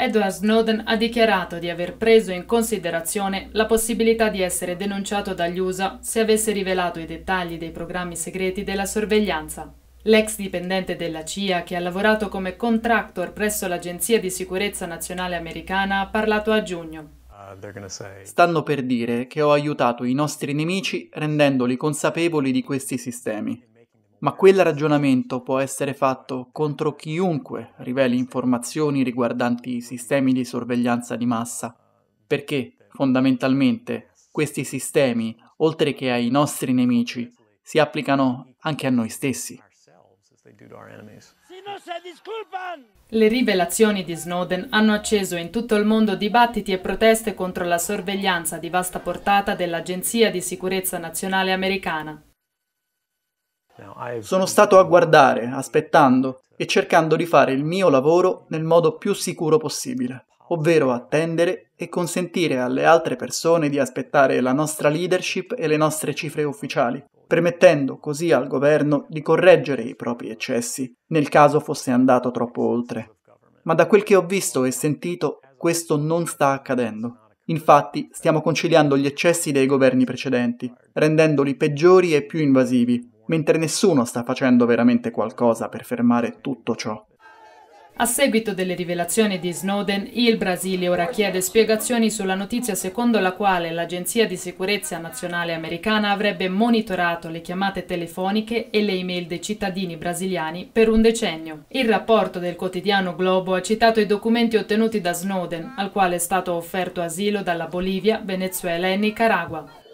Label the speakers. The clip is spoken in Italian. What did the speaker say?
Speaker 1: Edward Snowden ha dichiarato di aver preso in considerazione la possibilità di essere denunciato dagli USA se avesse rivelato i dettagli dei programmi segreti della sorveglianza. L'ex dipendente della CIA, che ha lavorato come contractor presso l'Agenzia di sicurezza nazionale americana, ha parlato a giugno.
Speaker 2: Ah, Stanno per dire che ho aiutato i nostri nemici rendendoli consapevoli di questi sistemi. Ma quel ragionamento può essere fatto contro chiunque riveli informazioni riguardanti i sistemi di sorveglianza di massa, perché fondamentalmente questi sistemi, oltre che ai nostri nemici, si applicano anche a noi stessi.
Speaker 1: Le rivelazioni di Snowden hanno acceso in tutto il mondo dibattiti e proteste contro la sorveglianza di vasta portata dell'Agenzia di sicurezza nazionale americana.
Speaker 2: Sono stato a guardare, aspettando e cercando di fare il mio lavoro nel modo più sicuro possibile, ovvero attendere e consentire alle altre persone di aspettare la nostra leadership e le nostre cifre ufficiali, permettendo così al governo di correggere i propri eccessi nel caso fosse andato troppo oltre. Ma da quel che ho visto e sentito, questo non sta accadendo. Infatti, stiamo conciliando gli eccessi dei governi precedenti, rendendoli peggiori e più invasivi, mentre nessuno sta facendo veramente qualcosa per fermare tutto ciò.
Speaker 1: A seguito delle rivelazioni di Snowden, il Brasile ora chiede spiegazioni sulla notizia secondo la quale l'Agenzia di sicurezza nazionale americana avrebbe monitorato le chiamate telefoniche e le email dei cittadini brasiliani per un decennio. Il rapporto del quotidiano Globo ha citato i documenti ottenuti da Snowden, al quale è stato offerto asilo dalla Bolivia, Venezuela e Nicaragua.